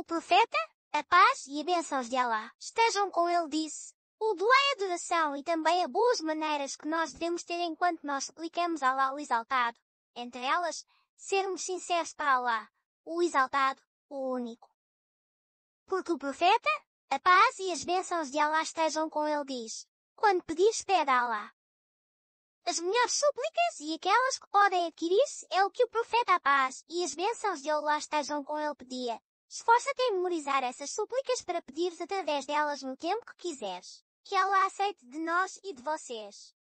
O profeta, a paz e a bênçãos de Allah, estejam com ele disse. O doá é adoração e também a boas maneiras que nós devemos ter enquanto nós suplicamos Allah o exaltado. Entre elas, sermos sinceros para Allah, o exaltado, o único. Porque o profeta, a paz e as bênçãos de Allah estejam com ele diz. Quando pedires, pede a Allah. As melhores súplicas e aquelas que podem adquirir-se é o que o profeta a paz e as bênçãos de Allah estejam com ele pedia, Esforça-te em memorizar essas súplicas para pedires através delas no tempo que quiseres, que ela aceite de nós e de vocês.